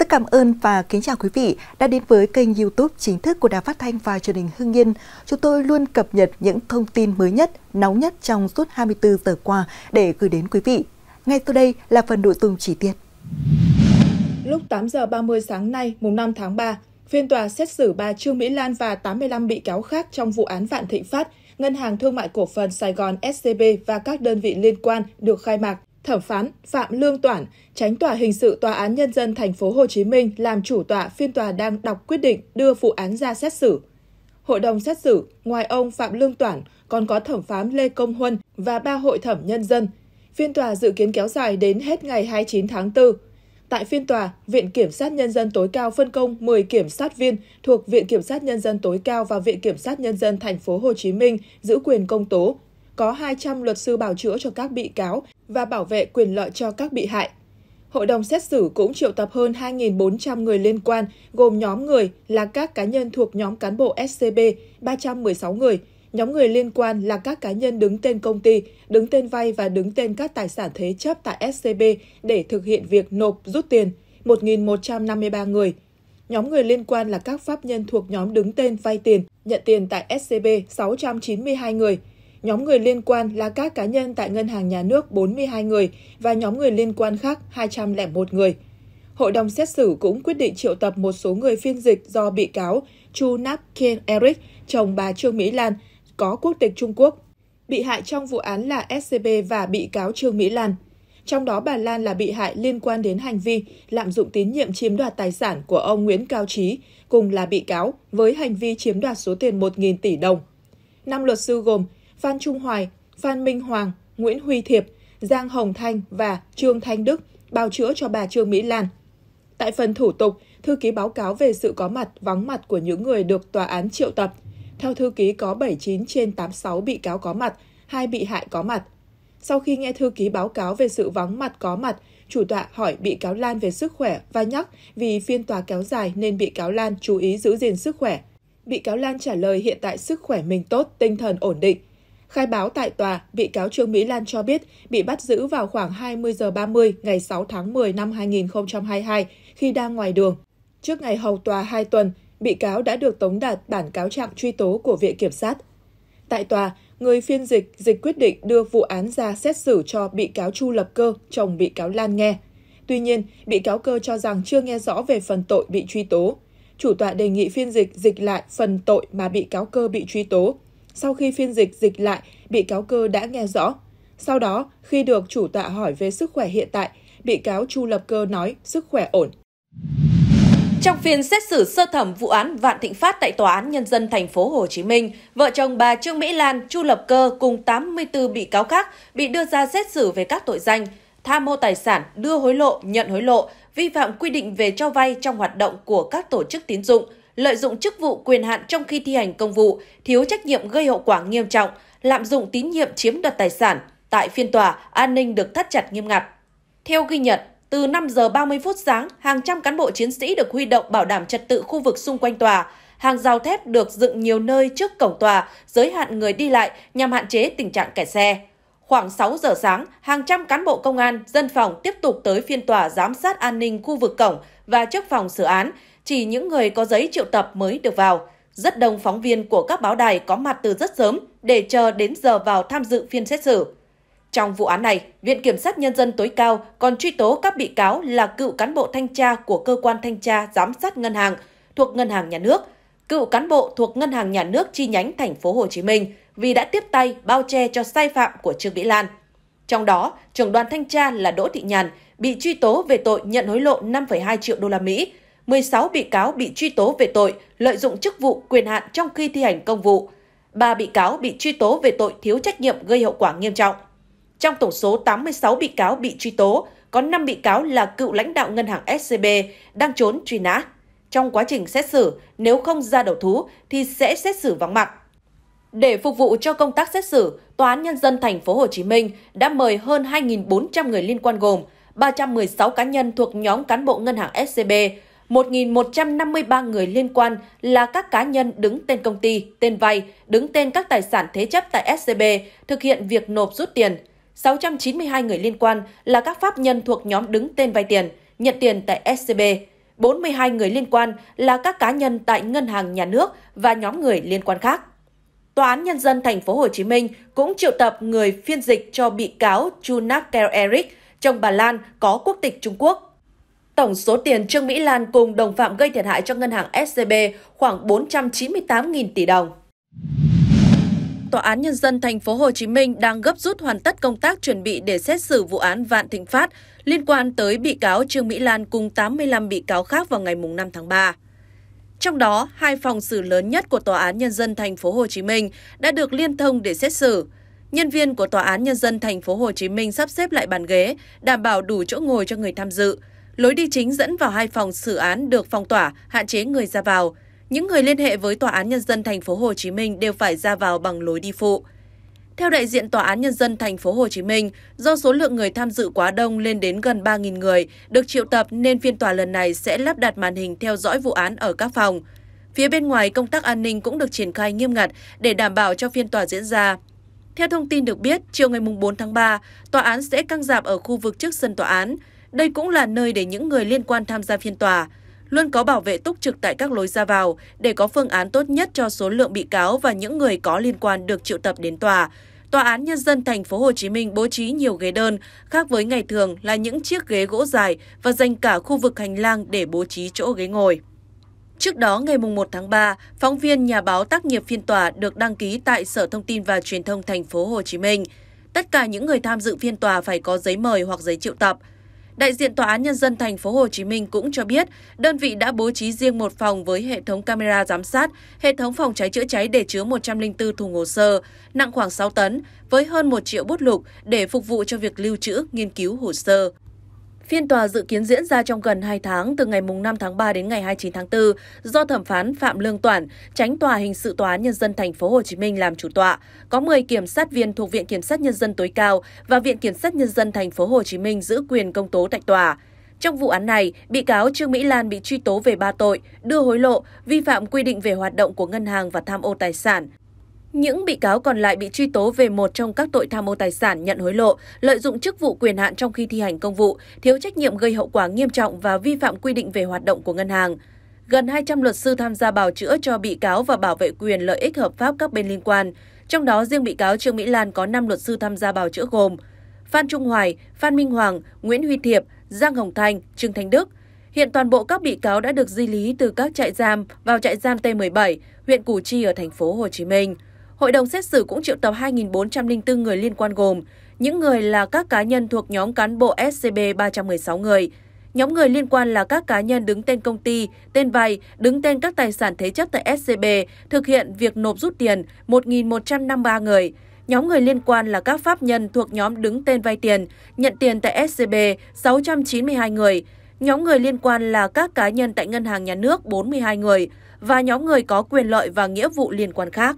Rất cảm ơn và kính chào quý vị đã đến với kênh youtube chính thức của Đài Phát Thanh và truyền hình Hưng Yên. Chúng tôi luôn cập nhật những thông tin mới nhất, nóng nhất trong suốt 24 giờ qua để gửi đến quý vị. Ngay sau đây là phần nội dung chi tiết. Lúc 8 giờ 30 sáng nay, mùng 5 tháng 3, phiên tòa xét xử bà Trương Mỹ Lan và 85 bị cáo khác trong vụ án Vạn Thịnh Phát, Ngân hàng Thương mại Cổ phần Sài Gòn SCB và các đơn vị liên quan được khai mạc. Thẩm phán Phạm Lương Toản, tránh tòa hình sự Tòa án Nhân dân Thành phố Hồ Chí Minh làm chủ tọa phiên tòa đang đọc quyết định đưa vụ án ra xét xử. Hội đồng xét xử, ngoài ông Phạm Lương Toản, còn có thẩm phán Lê Công Huân và ba hội thẩm nhân dân. Phiên tòa dự kiến kéo dài đến hết ngày 29 tháng 4. Tại phiên tòa, Viện Kiểm sát Nhân dân tối cao phân công 10 kiểm sát viên thuộc Viện Kiểm sát Nhân dân tối cao và Viện Kiểm sát Nhân dân Thành phố Hồ Chí Minh giữ quyền công tố, có 200 luật sư bảo chữa cho các bị cáo và bảo vệ quyền lợi cho các bị hại. Hội đồng xét xử cũng triệu tập hơn 2.400 người liên quan, gồm nhóm người là các cá nhân thuộc nhóm cán bộ SCB 316 người, nhóm người liên quan là các cá nhân đứng tên công ty, đứng tên vay và đứng tên các tài sản thế chấp tại SCB để thực hiện việc nộp rút tiền, 1.153 người. Nhóm người liên quan là các pháp nhân thuộc nhóm đứng tên vay tiền, nhận tiền tại SCB 692 người, Nhóm người liên quan là các cá nhân tại Ngân hàng Nhà nước 42 người và nhóm người liên quan khác 201 người. Hội đồng xét xử cũng quyết định triệu tập một số người phiên dịch do bị cáo Chu Nap Kien Eric, chồng bà Trương Mỹ Lan, có quốc tịch Trung Quốc. Bị hại trong vụ án là SCB và bị cáo Trương Mỹ Lan. Trong đó bà Lan là bị hại liên quan đến hành vi lạm dụng tín nhiệm chiếm đoạt tài sản của ông Nguyễn Cao Trí, cùng là bị cáo, với hành vi chiếm đoạt số tiền 1.000 tỷ đồng. Năm luật sư gồm Phan Trung Hoài, Phan Minh Hoàng, Nguyễn Huy Thiệp, Giang Hồng Thanh và Trương Thanh Đức bào chữa cho bà Trương Mỹ Lan. Tại phần thủ tục, thư ký báo cáo về sự có mặt vắng mặt của những người được tòa án triệu tập. Theo thư ký có 79 trên 86 bị cáo có mặt, hai bị hại có mặt. Sau khi nghe thư ký báo cáo về sự vắng mặt có mặt, chủ tọa hỏi bị cáo Lan về sức khỏe và nhắc vì phiên tòa kéo dài nên bị cáo Lan chú ý giữ gìn sức khỏe. Bị cáo Lan trả lời hiện tại sức khỏe mình tốt, tinh thần ổn định. Khai báo tại tòa, bị cáo Trương Mỹ Lan cho biết bị bắt giữ vào khoảng 20 giờ 30 ngày 6 tháng 10 năm 2022 khi đang ngoài đường. Trước ngày hầu tòa 2 tuần, bị cáo đã được tống đạt bản cáo trạng truy tố của Viện Kiểm sát. Tại tòa, người phiên dịch dịch quyết định đưa vụ án ra xét xử cho bị cáo Chu Lập Cơ, chồng bị cáo Lan nghe. Tuy nhiên, bị cáo Cơ cho rằng chưa nghe rõ về phần tội bị truy tố. Chủ tọa đề nghị phiên dịch dịch lại phần tội mà bị cáo Cơ bị truy tố, sau khi phiên dịch dịch lại, bị cáo cơ đã nghe rõ. Sau đó, khi được chủ tọa hỏi về sức khỏe hiện tại, bị cáo Chu Lập Cơ nói sức khỏe ổn. Trong phiên xét xử sơ thẩm vụ án Vạn Thịnh Phát tại tòa án nhân dân thành phố Hồ Chí Minh, vợ chồng bà Trương Mỹ Lan, Chu Lập Cơ cùng 84 bị cáo khác bị đưa ra xét xử về các tội danh tham mô tài sản, đưa hối lộ, nhận hối lộ, vi phạm quy định về cho vay trong hoạt động của các tổ chức tín dụng, lợi dụng chức vụ quyền hạn trong khi thi hành công vụ, thiếu trách nhiệm gây hậu quả nghiêm trọng, lạm dụng tín nhiệm chiếm đoạt tài sản. Tại phiên tòa, an ninh được thắt chặt nghiêm ngặt. Theo ghi nhận, từ 5 giờ 30 phút sáng, hàng trăm cán bộ chiến sĩ được huy động bảo đảm trật tự khu vực xung quanh tòa. Hàng rào thép được dựng nhiều nơi trước cổng tòa, giới hạn người đi lại nhằm hạn chế tình trạng kẻ xe. Khoảng 6 giờ sáng, hàng trăm cán bộ công an, dân phòng tiếp tục tới phiên tòa giám sát an ninh khu vực cổng và trước phòng xử án chỉ những người có giấy triệu tập mới được vào. Rất đông phóng viên của các báo đài có mặt từ rất sớm để chờ đến giờ vào tham dự phiên xét xử. Trong vụ án này, Viện Kiểm sát Nhân dân tối cao còn truy tố các bị cáo là cựu cán bộ thanh tra của cơ quan thanh tra giám sát ngân hàng thuộc Ngân hàng Nhà nước, cựu cán bộ thuộc Ngân hàng Nhà nước chi nhánh thành phố Hồ Chí Minh vì đã tiếp tay bao che cho sai phạm của Trương Mỹ Lan. Trong đó, trưởng đoàn thanh tra là Đỗ Thị Nhàn bị truy tố về tội nhận hối lộ 5,2 triệu đô la Mỹ 16 bị cáo bị truy tố về tội lợi dụng chức vụ quyền hạn trong khi thi hành công vụ, 3 bị cáo bị truy tố về tội thiếu trách nhiệm gây hậu quả nghiêm trọng. Trong tổng số 86 bị cáo bị truy tố, có 5 bị cáo là cựu lãnh đạo ngân hàng SCB đang trốn truy nã. Trong quá trình xét xử, nếu không ra đầu thú thì sẽ xét xử vắng mặt. Để phục vụ cho công tác xét xử, Tòa án Nhân dân Thành phố Hồ Chí Minh đã mời hơn 2.400 người liên quan gồm 316 cá nhân thuộc nhóm cán bộ ngân hàng SCB, 1.153 người liên quan là các cá nhân đứng tên công ty, tên vay, đứng tên các tài sản thế chấp tại SCB thực hiện việc nộp rút tiền. 692 người liên quan là các pháp nhân thuộc nhóm đứng tên vay tiền, nhận tiền tại SCB. 42 người liên quan là các cá nhân tại ngân hàng nhà nước và nhóm người liên quan khác. Tòa án Nhân dân Thành phố Hồ Chí Minh cũng triệu tập người phiên dịch cho bị cáo Chu Nakter Eric, chồng bà Lan có quốc tịch Trung Quốc Tổng số tiền Trương Mỹ Lan cùng đồng phạm gây thiệt hại cho ngân hàng SCB khoảng 498.000 tỷ đồng. Tòa án nhân dân thành phố Hồ Chí Minh đang gấp rút hoàn tất công tác chuẩn bị để xét xử vụ án Vạn Thịnh Phát liên quan tới bị cáo Trương Mỹ Lan cùng 85 bị cáo khác vào ngày 5 tháng 3. Trong đó, hai phòng xử lớn nhất của Tòa án nhân dân thành phố Hồ Chí Minh đã được liên thông để xét xử. Nhân viên của Tòa án nhân dân thành phố Hồ Chí Minh sắp xếp lại bàn ghế, đảm bảo đủ chỗ ngồi cho người tham dự, Lối đi chính dẫn vào hai phòng xử án được phong tỏa, hạn chế người ra vào. Những người liên hệ với Tòa án Nhân dân Thành phố Hồ Chí Minh đều phải ra vào bằng lối đi phụ. Theo đại diện Tòa án Nhân dân Thành phố Hồ Chí Minh, do số lượng người tham dự quá đông lên đến gần 3.000 người được triệu tập nên phiên tòa lần này sẽ lắp đặt màn hình theo dõi vụ án ở các phòng. Phía bên ngoài, công tác an ninh cũng được triển khai nghiêm ngặt để đảm bảo cho phiên tòa diễn ra. Theo thông tin được biết, chiều ngày 4 tháng 3, tòa án sẽ căng giảm ở khu vực trước sân tòa án. Đây cũng là nơi để những người liên quan tham gia phiên tòa luôn có bảo vệ túc trực tại các lối ra vào để có phương án tốt nhất cho số lượng bị cáo và những người có liên quan được triệu tập đến tòa. Tòa án nhân dân thành phố Hồ Chí Minh bố trí nhiều ghế đơn, khác với ngày thường là những chiếc ghế gỗ dài và dành cả khu vực hành lang để bố trí chỗ ghế ngồi. Trước đó, ngày 1 tháng 3, phóng viên nhà báo tác nghiệp phiên tòa được đăng ký tại Sở Thông tin và Truyền thông thành phố Hồ Chí Minh. Tất cả những người tham dự phiên tòa phải có giấy mời hoặc giấy triệu tập. Đại diện Tòa án Nhân dân Thành phố Hồ Chí Minh cũng cho biết, đơn vị đã bố trí riêng một phòng với hệ thống camera giám sát, hệ thống phòng cháy chữa cháy để chứa 104 thùng hồ sơ, nặng khoảng 6 tấn, với hơn 1 triệu bút lục để phục vụ cho việc lưu trữ, nghiên cứu hồ sơ. Phiên tòa dự kiến diễn ra trong gần 2 tháng từ ngày 5 tháng 3 đến ngày 29 tháng 4 do thẩm phán Phạm Lương Toản, tránh tòa hình sự tòa án nhân dân thành phố Hồ Chí Minh làm chủ tọa. Có 10 kiểm sát viên thuộc Viện Kiểm sát nhân dân tối cao và Viện Kiểm sát nhân dân thành phố Hồ Chí Minh giữ quyền công tố tại tòa. Trong vụ án này, bị cáo Trương Mỹ Lan bị truy tố về ba tội: đưa hối lộ, vi phạm quy định về hoạt động của ngân hàng và tham ô tài sản. Những bị cáo còn lại bị truy tố về một trong các tội tham ô tài sản, nhận hối lộ, lợi dụng chức vụ quyền hạn trong khi thi hành công vụ, thiếu trách nhiệm gây hậu quả nghiêm trọng và vi phạm quy định về hoạt động của ngân hàng. Gần 200 luật sư tham gia bào chữa cho bị cáo và bảo vệ quyền lợi ích hợp pháp các bên liên quan. Trong đó, riêng bị cáo Trương Mỹ Lan có 5 luật sư tham gia bào chữa gồm Phan Trung Hoài, Phan Minh Hoàng, Nguyễn Huy Thiệp, Giang Hồng Thanh, Trương Thanh Đức. Hiện toàn bộ các bị cáo đã được di lý từ các trại giam vào trại giam T17, huyện Củ Chi ở thành phố Hồ Chí Minh. Hội đồng xét xử cũng triệu tập 2.404 người liên quan gồm những người là các cá nhân thuộc nhóm cán bộ SCB 316 người, Nhóm người liên quan là các cá nhân đứng tên công ty, tên vay, đứng tên các tài sản thế chấp tại SCB, thực hiện việc nộp rút tiền 1.153 người. Nhóm người liên quan là các pháp nhân thuộc nhóm đứng tên vay tiền, nhận tiền tại SCB 692 người. Nhóm người liên quan là các cá nhân tại Ngân hàng Nhà nước 42 người và nhóm người có quyền lợi và nghĩa vụ liên quan khác.